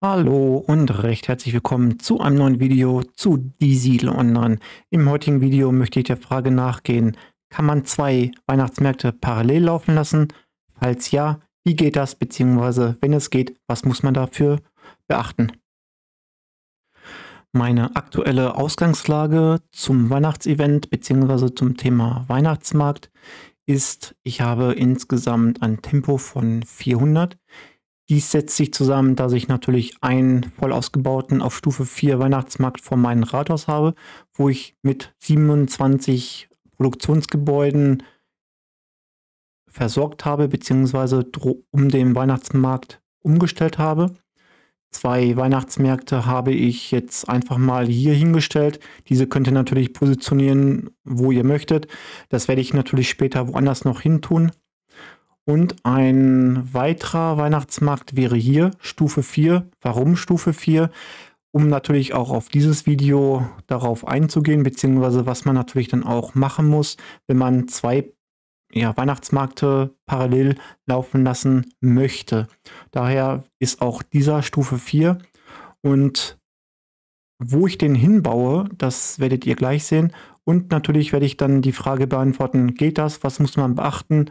Hallo und recht herzlich willkommen zu einem neuen Video zu Die Siedel Online. Im heutigen Video möchte ich der Frage nachgehen, kann man zwei Weihnachtsmärkte parallel laufen lassen? Falls ja, wie geht das, beziehungsweise wenn es geht, was muss man dafür beachten? Meine aktuelle Ausgangslage zum Weihnachtsevent beziehungsweise zum Thema Weihnachtsmarkt ist, ich habe insgesamt ein Tempo von 400. Dies setzt sich zusammen, dass ich natürlich einen voll ausgebauten auf Stufe 4 Weihnachtsmarkt vor meinem Rathaus habe, wo ich mit 27 Produktionsgebäuden versorgt habe, beziehungsweise um den Weihnachtsmarkt umgestellt habe. Zwei Weihnachtsmärkte habe ich jetzt einfach mal hier hingestellt. Diese könnt ihr natürlich positionieren, wo ihr möchtet. Das werde ich natürlich später woanders noch hin tun. Und ein weiterer Weihnachtsmarkt wäre hier Stufe 4. Warum Stufe 4? Um natürlich auch auf dieses Video darauf einzugehen, beziehungsweise was man natürlich dann auch machen muss, wenn man zwei ja, Weihnachtsmärkte parallel laufen lassen möchte. Daher ist auch dieser Stufe 4. Und wo ich den hinbaue, das werdet ihr gleich sehen. Und natürlich werde ich dann die Frage beantworten, geht das, was muss man beachten?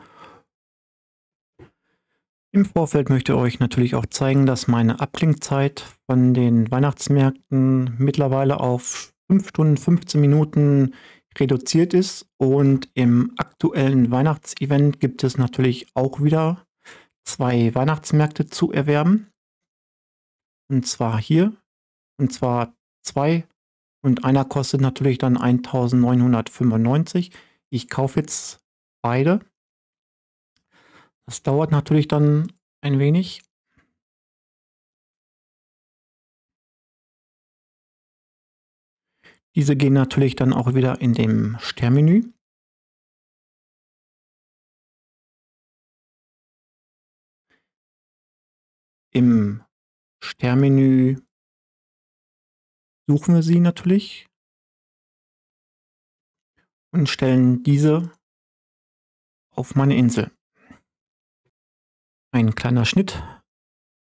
Im Vorfeld möchte ich euch natürlich auch zeigen, dass meine Abklingzeit von den Weihnachtsmärkten mittlerweile auf 5 Stunden 15 Minuten reduziert ist. Und im aktuellen Weihnachtsevent gibt es natürlich auch wieder zwei Weihnachtsmärkte zu erwerben. Und zwar hier. Und zwar zwei. Und einer kostet natürlich dann 1995. Ich kaufe jetzt beide. Das dauert natürlich dann ein wenig. Diese gehen natürlich dann auch wieder in dem Sternmenü. Im Sternmenü suchen wir sie natürlich und stellen diese auf meine Insel ein kleiner Schnitt.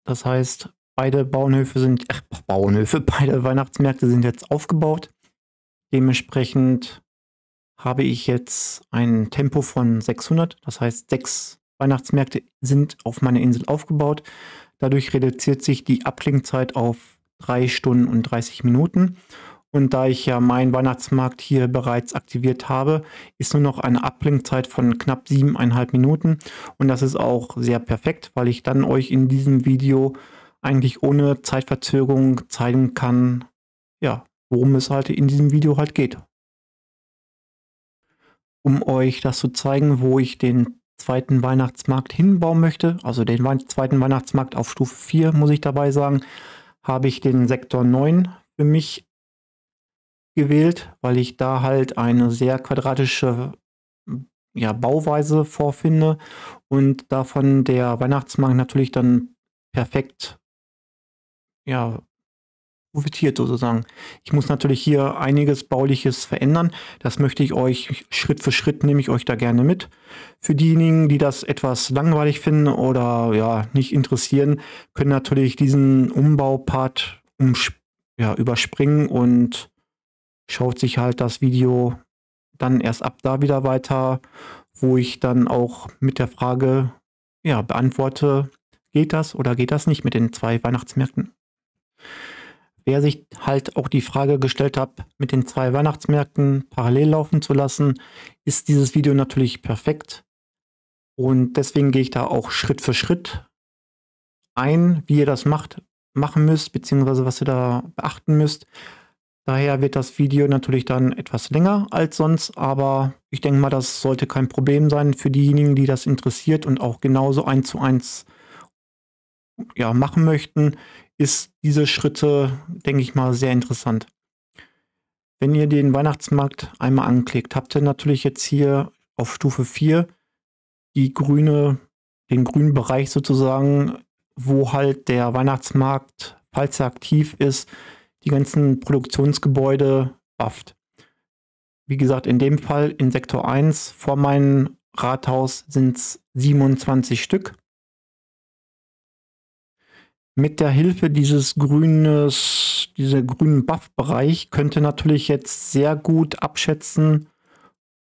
Das heißt, beide Bauernhöfe sind, ach, Bauernhöfe, beide Weihnachtsmärkte sind jetzt aufgebaut. Dementsprechend habe ich jetzt ein Tempo von 600. Das heißt, sechs Weihnachtsmärkte sind auf meiner Insel aufgebaut. Dadurch reduziert sich die Abklingzeit auf drei Stunden und 30 Minuten. Und da ich ja meinen Weihnachtsmarkt hier bereits aktiviert habe, ist nur noch eine Ablenkzeit von knapp siebeneinhalb Minuten. Und das ist auch sehr perfekt, weil ich dann euch in diesem Video eigentlich ohne Zeitverzögerung zeigen kann, ja, worum es halt in diesem Video halt geht. Um euch das zu zeigen, wo ich den zweiten Weihnachtsmarkt hinbauen möchte, also den zweiten Weihnachtsmarkt auf Stufe 4, muss ich dabei sagen, habe ich den Sektor 9 für mich gewählt, weil ich da halt eine sehr quadratische ja, Bauweise vorfinde und davon der Weihnachtsmarkt natürlich dann perfekt ja, profitiert sozusagen. Ich muss natürlich hier einiges Bauliches verändern. Das möchte ich euch Schritt für Schritt nehme ich euch da gerne mit. Für diejenigen, die das etwas langweilig finden oder ja nicht interessieren, können natürlich diesen Umbaupart um, ja, überspringen und schaut sich halt das Video dann erst ab da wieder weiter, wo ich dann auch mit der Frage ja, beantworte, geht das oder geht das nicht mit den zwei Weihnachtsmärkten? Wer sich halt auch die Frage gestellt hat, mit den zwei Weihnachtsmärkten parallel laufen zu lassen, ist dieses Video natürlich perfekt. Und deswegen gehe ich da auch Schritt für Schritt ein, wie ihr das macht, machen müsst, beziehungsweise was ihr da beachten müsst, Daher wird das Video natürlich dann etwas länger als sonst, aber ich denke mal, das sollte kein Problem sein für diejenigen, die das interessiert und auch genauso eins zu eins ja, machen möchten, ist diese Schritte, denke ich mal, sehr interessant. Wenn ihr den Weihnachtsmarkt einmal anklickt, habt ihr natürlich jetzt hier auf Stufe 4 die grüne, den grünen Bereich sozusagen, wo halt der Weihnachtsmarkt, falls er aktiv ist, die ganzen Produktionsgebäude bufft. Wie gesagt, in dem Fall in Sektor 1 vor meinem Rathaus sind es 27 Stück. Mit der Hilfe dieses grünes, dieser grünen Buff-Bereich ihr natürlich jetzt sehr gut abschätzen,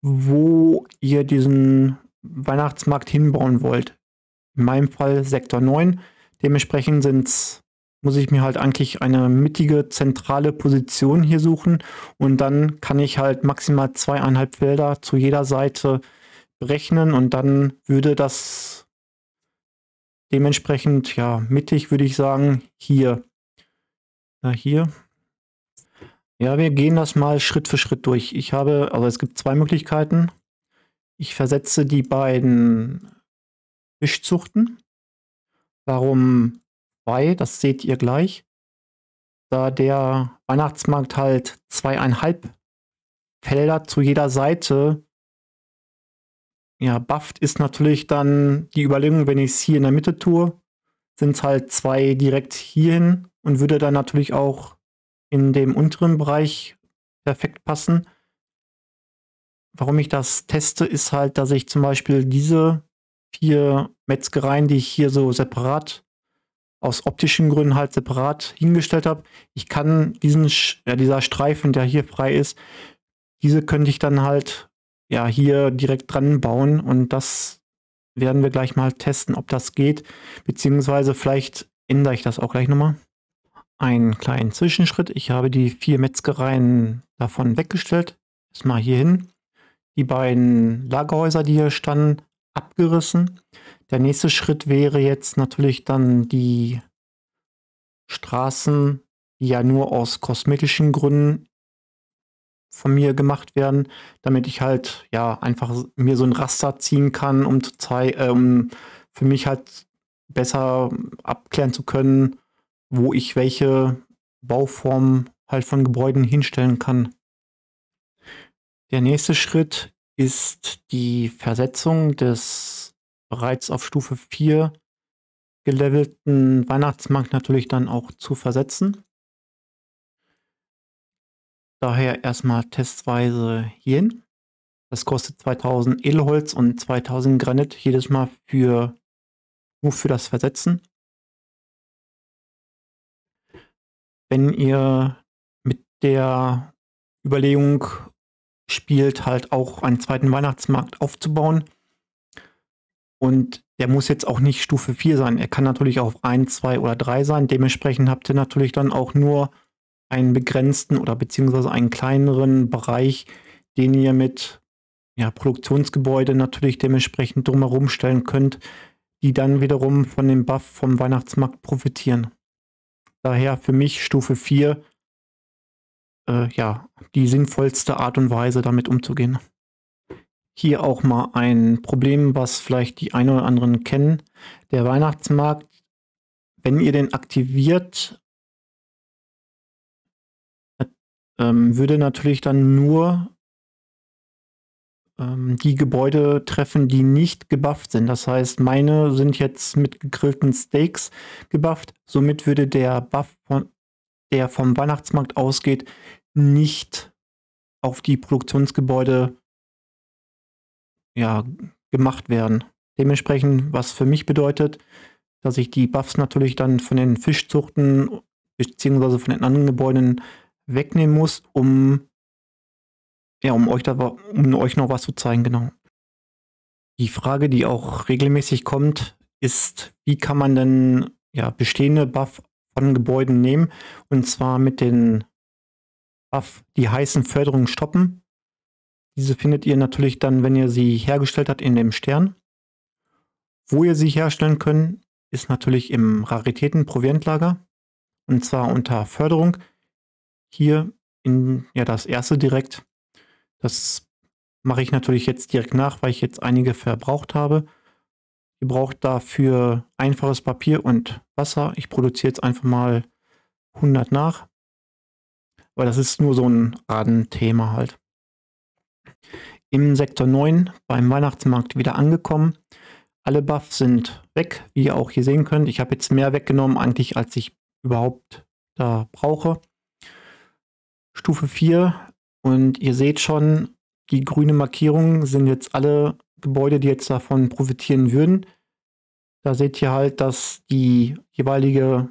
wo ihr diesen Weihnachtsmarkt hinbauen wollt. In meinem Fall Sektor 9. Dementsprechend sind es muss ich mir halt eigentlich eine mittige, zentrale Position hier suchen und dann kann ich halt maximal zweieinhalb Felder zu jeder Seite berechnen und dann würde das dementsprechend, ja, mittig würde ich sagen, hier. Ja, hier. Ja, wir gehen das mal Schritt für Schritt durch. Ich habe, also es gibt zwei Möglichkeiten. Ich versetze die beiden Fischzuchten. Warum bei, das seht ihr gleich, da der Weihnachtsmarkt halt zweieinhalb Felder zu jeder Seite ja, bufft, ist natürlich dann die Überlegung, wenn ich es hier in der Mitte tue, sind es halt zwei direkt hierhin und würde dann natürlich auch in dem unteren Bereich perfekt passen. Warum ich das teste, ist halt, dass ich zum Beispiel diese vier Metzgereien, die ich hier so separat aus optischen Gründen halt separat hingestellt habe. Ich kann diesen, ja, dieser Streifen, der hier frei ist, diese könnte ich dann halt ja hier direkt dran bauen und das werden wir gleich mal testen, ob das geht, beziehungsweise vielleicht ändere ich das auch gleich nochmal. Einen kleinen Zwischenschritt. Ich habe die vier Metzgereien davon weggestellt. mal hier hin. Die beiden Lagerhäuser, die hier standen, abgerissen. Der nächste Schritt wäre jetzt natürlich dann die Straßen, die ja nur aus kosmetischen Gründen von mir gemacht werden, damit ich halt ja einfach mir so ein Raster ziehen kann, um zu zeigen, äh, für mich halt besser abklären zu können, wo ich welche Bauformen halt von Gebäuden hinstellen kann. Der nächste Schritt ist die Versetzung des bereits auf Stufe 4 gelevelten Weihnachtsmarkt natürlich dann auch zu versetzen. Daher erstmal testweise hierhin. Das kostet 2000 Edelholz und 2000 Granit jedes Mal für nur für das Versetzen. Wenn ihr mit der Überlegung spielt, halt auch einen zweiten Weihnachtsmarkt aufzubauen, und der muss jetzt auch nicht Stufe 4 sein. Er kann natürlich auch auf 1, 2 oder 3 sein. Dementsprechend habt ihr natürlich dann auch nur einen begrenzten oder beziehungsweise einen kleineren Bereich, den ihr mit ja, Produktionsgebäude natürlich dementsprechend drumherum stellen könnt, die dann wiederum von dem Buff vom Weihnachtsmarkt profitieren. Daher für mich Stufe 4 äh, ja, die sinnvollste Art und Weise, damit umzugehen hier auch mal ein Problem, was vielleicht die einen oder anderen kennen. Der Weihnachtsmarkt, wenn ihr den aktiviert, ähm, würde natürlich dann nur ähm, die Gebäude treffen, die nicht gebufft sind. Das heißt, meine sind jetzt mit gegrillten Steaks gebufft. Somit würde der Buff, von, der vom Weihnachtsmarkt ausgeht, nicht auf die Produktionsgebäude ja, gemacht werden. Dementsprechend, was für mich bedeutet, dass ich die Buffs natürlich dann von den Fischzuchten bzw. von den anderen Gebäuden wegnehmen muss, um ja, um euch da um euch noch was zu zeigen, genau. Die Frage, die auch regelmäßig kommt, ist, wie kann man denn ja, bestehende Buff von Gebäuden nehmen und zwar mit den Buff, die heißen Förderungen stoppen diese findet ihr natürlich dann, wenn ihr sie hergestellt habt, in dem Stern. Wo ihr sie herstellen könnt, ist natürlich im Raritäten-Proviantlager. Und zwar unter Förderung. Hier in ja, das erste direkt. Das mache ich natürlich jetzt direkt nach, weil ich jetzt einige verbraucht habe. Ihr braucht dafür einfaches Papier und Wasser. Ich produziere jetzt einfach mal 100 nach. Weil das ist nur so ein Radenthema halt im Sektor 9 beim Weihnachtsmarkt wieder angekommen. Alle Buffs sind weg, wie ihr auch hier sehen könnt. Ich habe jetzt mehr weggenommen eigentlich, als ich überhaupt da brauche. Stufe 4 und ihr seht schon, die grüne Markierung sind jetzt alle Gebäude, die jetzt davon profitieren würden. Da seht ihr halt, dass die jeweilige,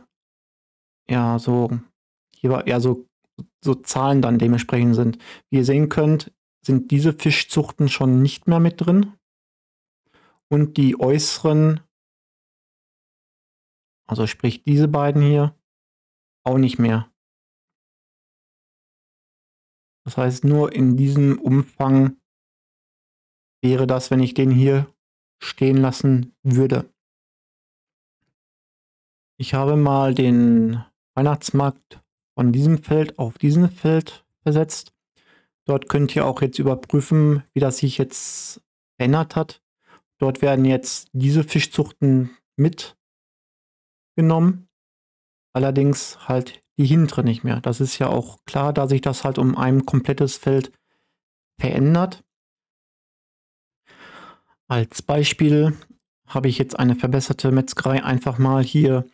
ja, so, ja, so, so Zahlen dann dementsprechend sind. Wie ihr sehen könnt, sind diese Fischzuchten schon nicht mehr mit drin. Und die äußeren, also sprich diese beiden hier, auch nicht mehr. Das heißt, nur in diesem Umfang wäre das, wenn ich den hier stehen lassen würde. Ich habe mal den Weihnachtsmarkt von diesem Feld auf diesen Feld versetzt. Dort könnt ihr auch jetzt überprüfen, wie das sich jetzt verändert hat. Dort werden jetzt diese Fischzuchten mitgenommen. Allerdings halt die hintere nicht mehr. Das ist ja auch klar, da sich das halt um ein komplettes Feld verändert. Als Beispiel habe ich jetzt eine verbesserte Metzgerei einfach mal hier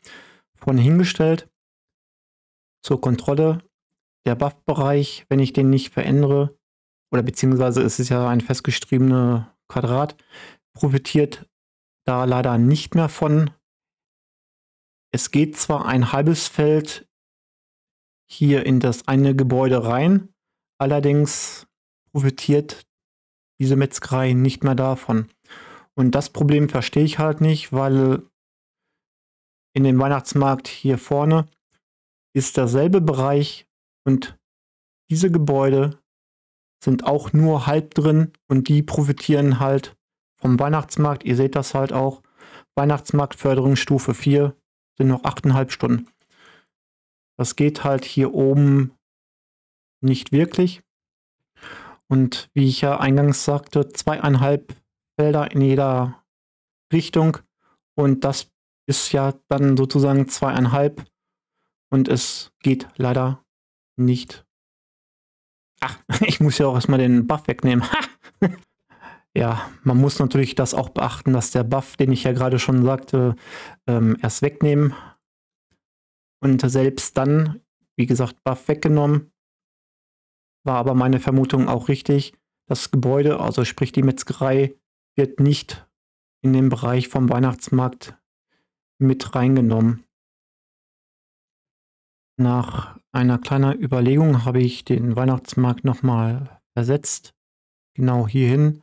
vorne hingestellt zur Kontrolle der Buff-Bereich, wenn ich den nicht verändere, oder beziehungsweise es ist ja ein festgeschriebene Quadrat, profitiert da leider nicht mehr von. Es geht zwar ein halbes Feld hier in das eine Gebäude rein, allerdings profitiert diese Metzgerei nicht mehr davon. Und das Problem verstehe ich halt nicht, weil in dem Weihnachtsmarkt hier vorne ist derselbe Bereich und diese Gebäude sind auch nur halb drin und die profitieren halt vom Weihnachtsmarkt. Ihr seht das halt auch. Weihnachtsmarktförderung Stufe 4 sind noch 8,5 Stunden. Das geht halt hier oben nicht wirklich. Und wie ich ja eingangs sagte, zweieinhalb Felder in jeder Richtung. Und das ist ja dann sozusagen zweieinhalb. Und es geht leider nicht. Ach, ich muss ja auch erstmal den Buff wegnehmen. ja, man muss natürlich das auch beachten, dass der Buff, den ich ja gerade schon sagte, ähm, erst wegnehmen. Und selbst dann, wie gesagt, Buff weggenommen, war aber meine Vermutung auch richtig. Das Gebäude, also sprich die Metzgerei, wird nicht in den Bereich vom Weihnachtsmarkt mit reingenommen. Nach einer kleinen Überlegung habe ich den Weihnachtsmarkt nochmal versetzt. Genau hierhin.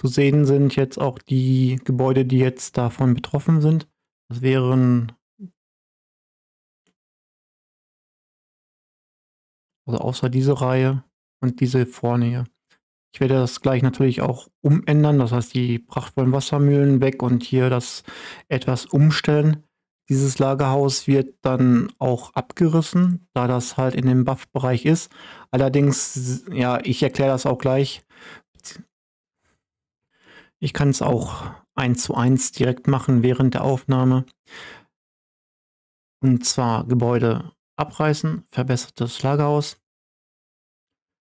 Zu sehen sind jetzt auch die Gebäude, die jetzt davon betroffen sind. Das wären also außer diese Reihe und diese vorne hier. Ich werde das gleich natürlich auch umändern, das heißt die prachtvollen Wassermühlen weg und hier das etwas umstellen. Dieses Lagerhaus wird dann auch abgerissen, da das halt in dem Buff-Bereich ist. Allerdings, ja, ich erkläre das auch gleich. Ich kann es auch eins zu eins direkt machen während der Aufnahme. Und zwar Gebäude abreißen, verbessertes Lagerhaus.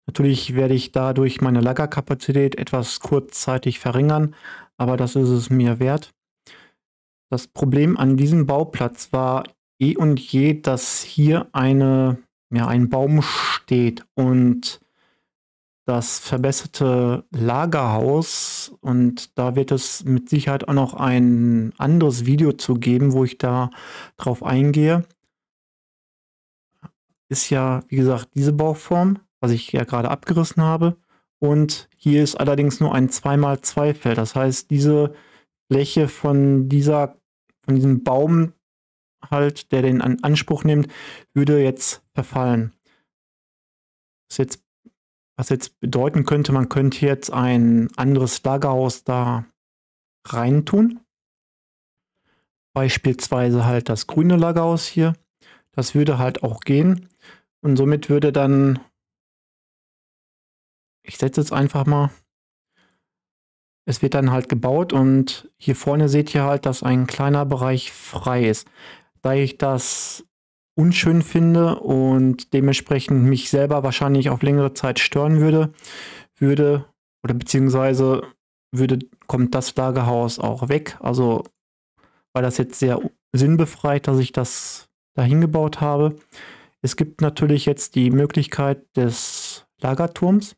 Natürlich werde ich dadurch meine Lagerkapazität etwas kurzzeitig verringern, aber das ist es mir wert. Das Problem an diesem Bauplatz war eh und je, dass hier eine, ja, ein Baum steht und das verbesserte Lagerhaus und da wird es mit Sicherheit auch noch ein anderes Video zu geben, wo ich da drauf eingehe. Ist ja, wie gesagt, diese Bauform, was ich ja gerade abgerissen habe. Und hier ist allerdings nur ein 2x2 Feld. Das heißt, diese Fläche von dieser, von diesem Baum halt, der den an Anspruch nimmt, würde jetzt verfallen. Was jetzt, was jetzt bedeuten könnte, man könnte jetzt ein anderes Lagerhaus da reintun. Beispielsweise halt das grüne Lagerhaus hier. Das würde halt auch gehen. Und somit würde dann, ich setze jetzt einfach mal, es wird dann halt gebaut und hier vorne seht ihr halt, dass ein kleiner Bereich frei ist. Da ich das unschön finde und dementsprechend mich selber wahrscheinlich auf längere Zeit stören würde, würde oder beziehungsweise würde, kommt das Lagerhaus auch weg. Also war das jetzt sehr sinnbefreit, dass ich das dahin gebaut habe. Es gibt natürlich jetzt die Möglichkeit des Lagerturms.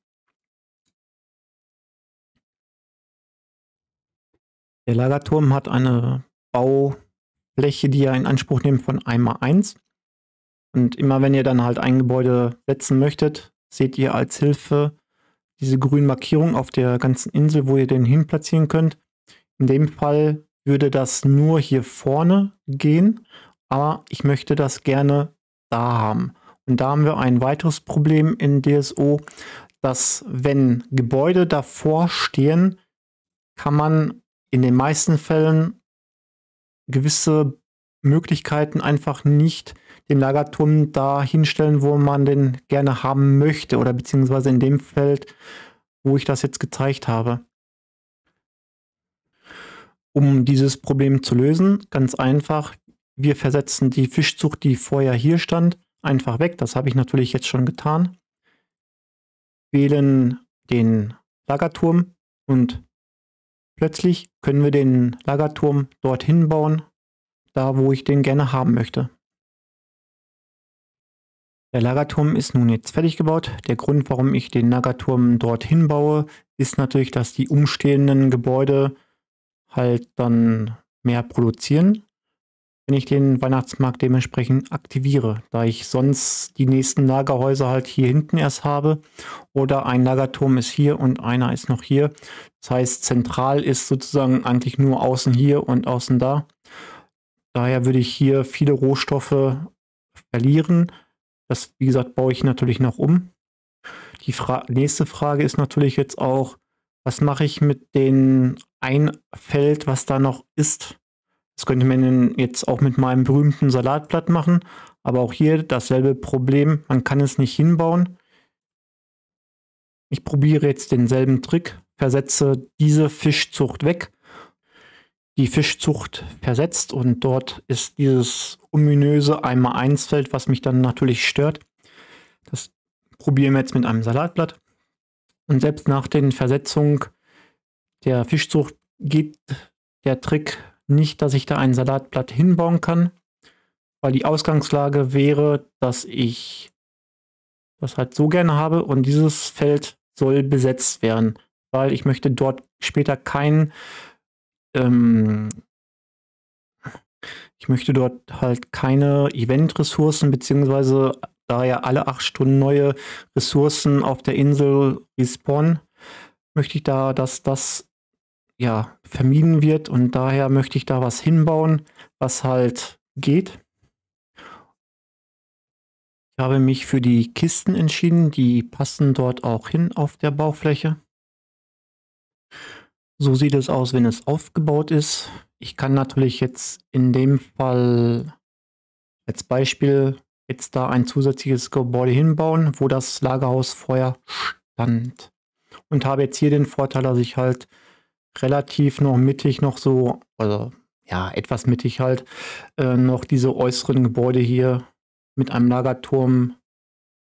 Der Lagerturm hat eine Baufläche, die ihr in Anspruch nehmt von einmal 1 Und immer wenn ihr dann halt ein Gebäude setzen möchtet, seht ihr als Hilfe diese grüne Markierung auf der ganzen Insel, wo ihr den hin platzieren könnt. In dem Fall würde das nur hier vorne gehen, aber ich möchte das gerne da haben. Und da haben wir ein weiteres Problem in DSO, dass wenn Gebäude davor stehen, kann man in den meisten Fällen gewisse Möglichkeiten einfach nicht den Lagerturm da hinstellen, wo man den gerne haben möchte oder beziehungsweise in dem Feld, wo ich das jetzt gezeigt habe. Um dieses Problem zu lösen, ganz einfach, wir versetzen die Fischzucht, die vorher hier stand, einfach weg. Das habe ich natürlich jetzt schon getan. Wählen den Lagerturm und Plötzlich können wir den Lagerturm dorthin bauen, da wo ich den gerne haben möchte. Der Lagerturm ist nun jetzt fertig gebaut. Der Grund, warum ich den Lagerturm dorthin baue, ist natürlich, dass die umstehenden Gebäude halt dann mehr produzieren wenn ich den Weihnachtsmarkt dementsprechend aktiviere, da ich sonst die nächsten Lagerhäuser halt hier hinten erst habe oder ein Lagerturm ist hier und einer ist noch hier. Das heißt, zentral ist sozusagen eigentlich nur außen hier und außen da. Daher würde ich hier viele Rohstoffe verlieren. Das, wie gesagt, baue ich natürlich noch um. Die Fra nächste Frage ist natürlich jetzt auch, was mache ich mit dem Einfeld, was da noch ist? Das könnte man jetzt auch mit meinem berühmten Salatblatt machen. Aber auch hier dasselbe Problem. Man kann es nicht hinbauen. Ich probiere jetzt denselben Trick. Versetze diese Fischzucht weg. Die Fischzucht versetzt und dort ist dieses ominöse 1 x 1 Feld, was mich dann natürlich stört. Das probieren wir jetzt mit einem Salatblatt. Und selbst nach den Versetzungen der Fischzucht geht der Trick nicht, dass ich da ein Salatblatt hinbauen kann, weil die Ausgangslage wäre, dass ich das halt so gerne habe und dieses Feld soll besetzt werden, weil ich möchte dort später kein ähm, ich möchte dort halt keine Event-Ressourcen, beziehungsweise da ja alle acht Stunden neue Ressourcen auf der Insel respawnen, möchte ich da, dass das ja, vermieden wird. Und daher möchte ich da was hinbauen, was halt geht. Ich habe mich für die Kisten entschieden, die passen dort auch hin auf der Baufläche. So sieht es aus, wenn es aufgebaut ist. Ich kann natürlich jetzt in dem Fall als Beispiel jetzt da ein zusätzliches Gebäude hinbauen, wo das Lagerhaus vorher stand. Und habe jetzt hier den Vorteil, dass ich halt relativ noch mittig noch so, also ja, etwas mittig halt, äh, noch diese äußeren Gebäude hier mit einem Lagerturm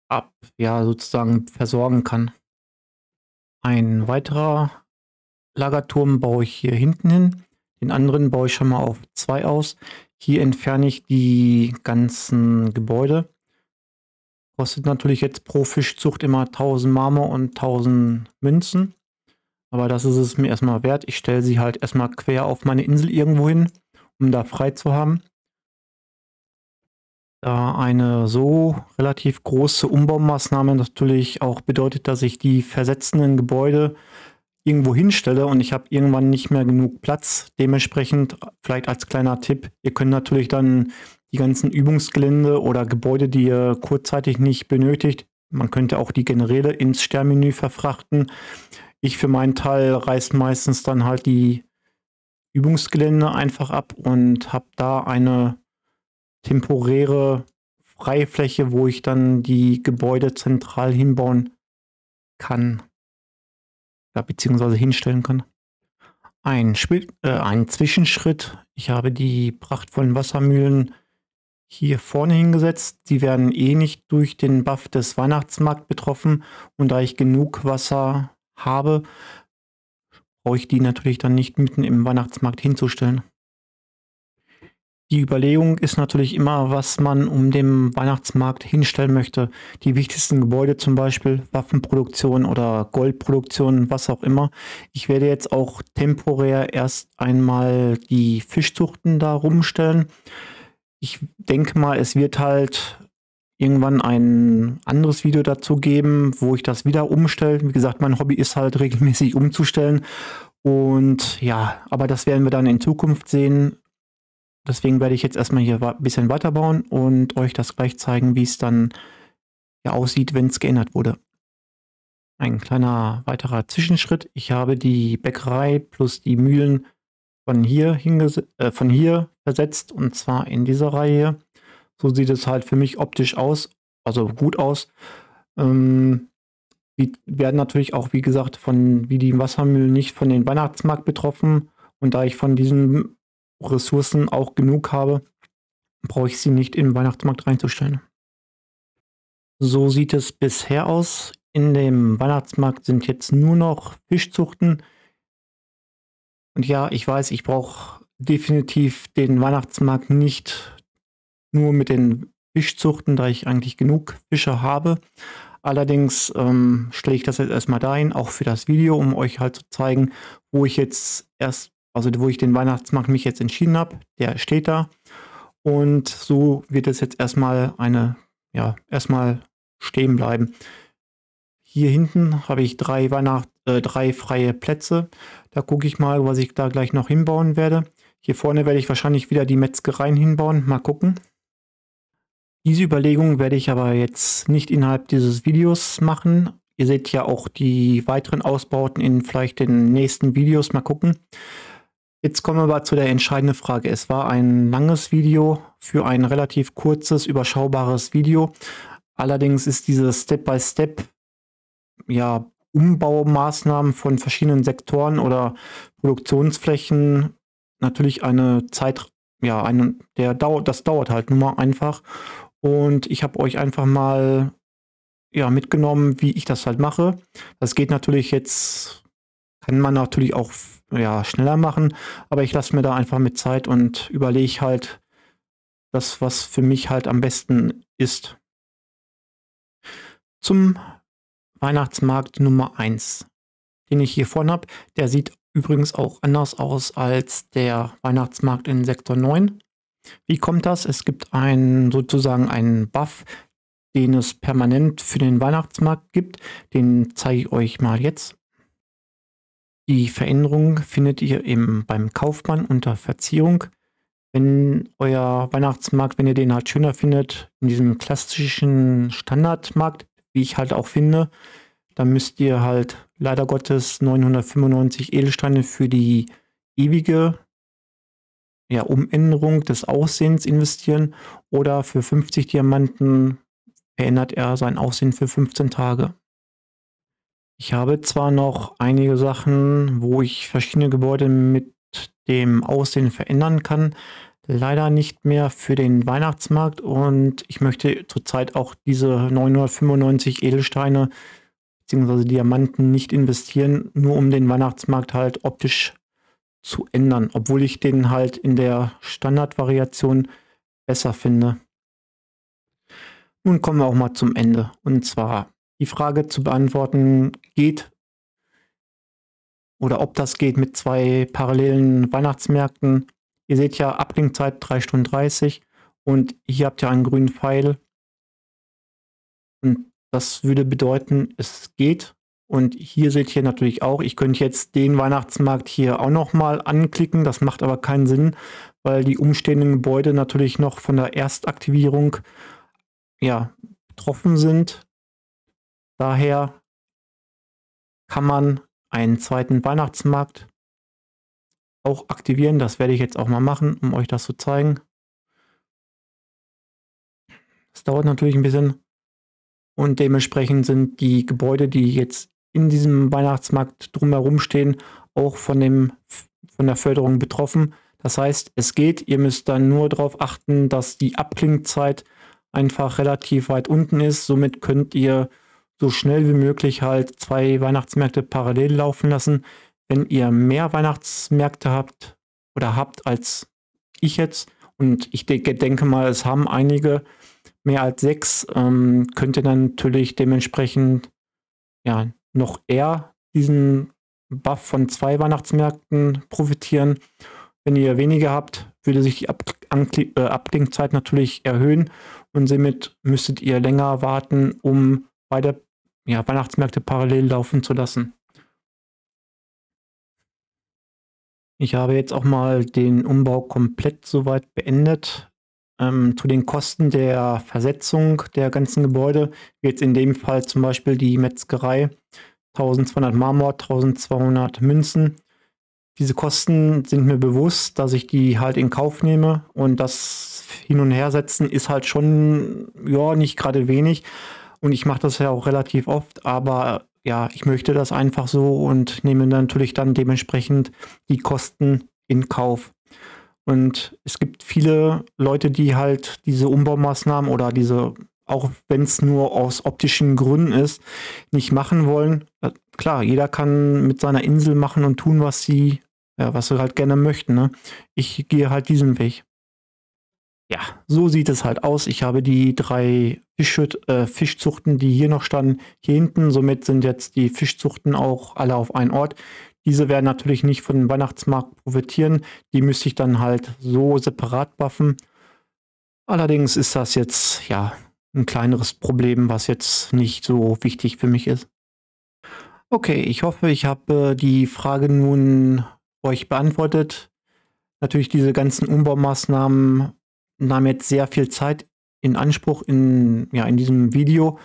ab, ja, sozusagen versorgen kann. Ein weiterer Lagerturm baue ich hier hinten hin. Den anderen baue ich schon mal auf zwei aus. Hier entferne ich die ganzen Gebäude. Kostet natürlich jetzt pro Fischzucht immer 1000 Marmor und 1000 Münzen. Aber das ist es mir erstmal wert. Ich stelle sie halt erstmal quer auf meine Insel irgendwo hin, um da frei zu haben. Da eine so relativ große Umbaumaßnahme natürlich auch bedeutet, dass ich die versetzenden Gebäude irgendwo hinstelle und ich habe irgendwann nicht mehr genug Platz. Dementsprechend vielleicht als kleiner Tipp, ihr könnt natürlich dann die ganzen Übungsgelände oder Gebäude, die ihr kurzzeitig nicht benötigt, man könnte auch die Generäle ins Sternmenü verfrachten. Ich für meinen Teil reiß meistens dann halt die Übungsgelände einfach ab und habe da eine temporäre Freifläche, wo ich dann die Gebäude zentral hinbauen kann. Ja, beziehungsweise hinstellen kann. Ein, Sp äh, ein Zwischenschritt. Ich habe die prachtvollen Wassermühlen hier vorne hingesetzt. Die werden eh nicht durch den Buff des Weihnachtsmarkt betroffen. Und da ich genug Wasser habe, brauche ich die natürlich dann nicht mitten im Weihnachtsmarkt hinzustellen. Die Überlegung ist natürlich immer, was man um den Weihnachtsmarkt hinstellen möchte. Die wichtigsten Gebäude zum Beispiel, Waffenproduktion oder Goldproduktion, was auch immer. Ich werde jetzt auch temporär erst einmal die Fischzuchten da rumstellen. Ich denke mal, es wird halt irgendwann ein anderes Video dazu geben, wo ich das wieder umstelle. Wie gesagt, mein Hobby ist halt regelmäßig umzustellen. Und ja, aber das werden wir dann in Zukunft sehen. Deswegen werde ich jetzt erstmal hier ein bisschen weiterbauen und euch das gleich zeigen, wie es dann ja, aussieht, wenn es geändert wurde. Ein kleiner weiterer Zwischenschritt. Ich habe die Bäckerei plus die Mühlen von hier, äh, von hier versetzt und zwar in dieser Reihe. So sieht es halt für mich optisch aus, also gut aus. Ähm, die werden natürlich auch, wie gesagt, von wie die Wassermühlen nicht von den Weihnachtsmarkt betroffen. Und da ich von diesen Ressourcen auch genug habe, brauche ich sie nicht in den Weihnachtsmarkt reinzustellen. So sieht es bisher aus. In dem Weihnachtsmarkt sind jetzt nur noch Fischzuchten. Und ja, ich weiß, ich brauche definitiv den Weihnachtsmarkt nicht nur mit den Fischzuchten, da ich eigentlich genug Fische habe. Allerdings ähm, stelle ich das jetzt erstmal dahin, auch für das Video, um euch halt zu zeigen, wo ich jetzt erst, also wo ich den Weihnachtsmarkt mich jetzt entschieden habe. Der steht da. Und so wird es jetzt erstmal eine, ja, erstmal stehen bleiben. Hier hinten habe ich drei Weihnacht, äh, drei freie Plätze. Da gucke ich mal, was ich da gleich noch hinbauen werde. Hier vorne werde ich wahrscheinlich wieder die Metzgereien hinbauen. Mal gucken. Diese Überlegungen werde ich aber jetzt nicht innerhalb dieses Videos machen. Ihr seht ja auch die weiteren Ausbauten in vielleicht den nächsten Videos. Mal gucken. Jetzt kommen wir aber zu der entscheidenden Frage. Es war ein langes Video für ein relativ kurzes, überschaubares Video. Allerdings ist diese Step-by-Step -Step, ja, Umbaumaßnahmen von verschiedenen Sektoren oder Produktionsflächen natürlich eine Zeit, ja, eine, der das dauert halt nun mal einfach. Und ich habe euch einfach mal ja, mitgenommen, wie ich das halt mache. Das geht natürlich jetzt, kann man natürlich auch ja, schneller machen, aber ich lasse mir da einfach mit Zeit und überlege halt das, was für mich halt am besten ist. Zum Weihnachtsmarkt Nummer 1, den ich hier vorne habe, der sieht übrigens auch anders aus als der Weihnachtsmarkt in Sektor 9. Wie kommt das? Es gibt einen, sozusagen einen Buff, den es permanent für den Weihnachtsmarkt gibt. Den zeige ich euch mal jetzt. Die Veränderung findet ihr eben beim Kaufmann unter Verzierung. Wenn euer Weihnachtsmarkt, wenn ihr den halt schöner findet, in diesem klassischen Standardmarkt, wie ich halt auch finde, dann müsst ihr halt leider Gottes 995 Edelsteine für die ewige ja, Umänderung des Aussehens investieren oder für 50 Diamanten verändert er sein Aussehen für 15 Tage. Ich habe zwar noch einige Sachen, wo ich verschiedene Gebäude mit dem Aussehen verändern kann, leider nicht mehr für den Weihnachtsmarkt und ich möchte zurzeit auch diese 995 Edelsteine bzw. Diamanten nicht investieren, nur um den Weihnachtsmarkt halt optisch zu ändern, obwohl ich den halt in der Standardvariation besser finde. Nun kommen wir auch mal zum Ende. Und zwar die Frage zu beantworten, geht oder ob das geht mit zwei parallelen Weihnachtsmärkten. Ihr seht ja Abklingzeit 3 Stunden 30 und hier habt ihr einen grünen Pfeil. Und das würde bedeuten, es geht. Und hier seht ihr natürlich auch, ich könnte jetzt den Weihnachtsmarkt hier auch nochmal anklicken. Das macht aber keinen Sinn, weil die umstehenden Gebäude natürlich noch von der Erstaktivierung ja, betroffen sind. Daher kann man einen zweiten Weihnachtsmarkt auch aktivieren. Das werde ich jetzt auch mal machen, um euch das zu zeigen. Das dauert natürlich ein bisschen. Und dementsprechend sind die Gebäude, die jetzt in diesem Weihnachtsmarkt drumherum stehen, auch von, dem, von der Förderung betroffen. Das heißt, es geht. Ihr müsst dann nur darauf achten, dass die Abklingzeit einfach relativ weit unten ist. Somit könnt ihr so schnell wie möglich halt zwei Weihnachtsmärkte parallel laufen lassen. Wenn ihr mehr Weihnachtsmärkte habt oder habt als ich jetzt, und ich denke, denke mal, es haben einige mehr als sechs, ähm, könnt ihr dann natürlich dementsprechend ja, noch eher diesen Buff von zwei Weihnachtsmärkten profitieren. Wenn ihr weniger habt, würde sich die Ab Ankl äh, Abklingzeit natürlich erhöhen und somit müsstet ihr länger warten, um beide ja, Weihnachtsmärkte parallel laufen zu lassen. Ich habe jetzt auch mal den Umbau komplett soweit beendet. Ähm, zu den Kosten der Versetzung der ganzen Gebäude, wie jetzt in dem Fall zum Beispiel die Metzgerei, 1200 Marmor, 1200 Münzen. Diese Kosten sind mir bewusst, dass ich die halt in Kauf nehme und das Hin- und Hersetzen ist halt schon, ja, nicht gerade wenig und ich mache das ja auch relativ oft, aber ja, ich möchte das einfach so und nehme natürlich dann dementsprechend die Kosten in Kauf. Und es gibt viele Leute, die halt diese Umbaumaßnahmen oder diese, auch wenn es nur aus optischen Gründen ist, nicht machen wollen. Äh, klar, jeder kann mit seiner Insel machen und tun, was sie, ja, was sie halt gerne möchten. Ne? Ich gehe halt diesen Weg. Ja, so sieht es halt aus. Ich habe die drei Fische, äh, Fischzuchten, die hier noch standen, hier hinten. Somit sind jetzt die Fischzuchten auch alle auf einen Ort. Diese werden natürlich nicht von dem Weihnachtsmarkt profitieren. Die müsste ich dann halt so separat buffen. Allerdings ist das jetzt ja ein kleineres Problem, was jetzt nicht so wichtig für mich ist. Okay, ich hoffe, ich habe äh, die Frage nun euch beantwortet. Natürlich diese ganzen Umbaumaßnahmen nahmen jetzt sehr viel Zeit in Anspruch in, ja, in diesem Video.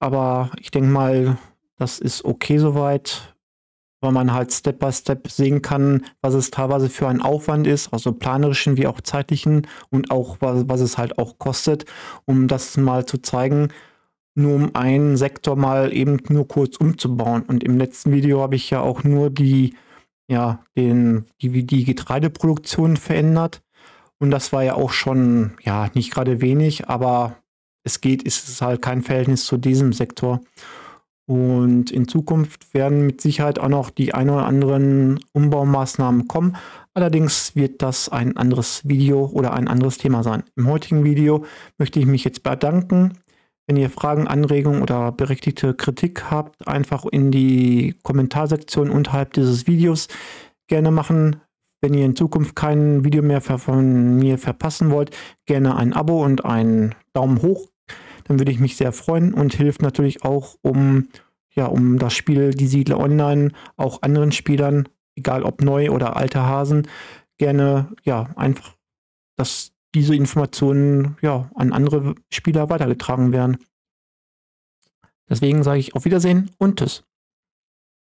Aber ich denke mal, das ist okay soweit weil man halt Step by Step sehen kann, was es teilweise für einen Aufwand ist, also planerischen wie auch zeitlichen und auch was, was es halt auch kostet, um das mal zu zeigen, nur um einen Sektor mal eben nur kurz umzubauen. Und im letzten Video habe ich ja auch nur die, ja, den, die, die Getreideproduktion verändert. Und das war ja auch schon, ja, nicht gerade wenig, aber es geht, ist es halt kein Verhältnis zu diesem Sektor. Und in Zukunft werden mit Sicherheit auch noch die ein oder anderen Umbaumaßnahmen kommen. Allerdings wird das ein anderes Video oder ein anderes Thema sein. Im heutigen Video möchte ich mich jetzt bedanken. Wenn ihr Fragen, Anregungen oder berechtigte Kritik habt, einfach in die Kommentarsektion unterhalb dieses Videos gerne machen. Wenn ihr in Zukunft kein Video mehr von mir verpassen wollt, gerne ein Abo und einen Daumen hoch dann würde ich mich sehr freuen und hilft natürlich auch, um, ja, um das Spiel Die Siedler Online auch anderen Spielern, egal ob neu oder alte Hasen, gerne, ja, einfach, dass diese Informationen ja, an andere Spieler weitergetragen werden. Deswegen sage ich auf Wiedersehen und Tschüss.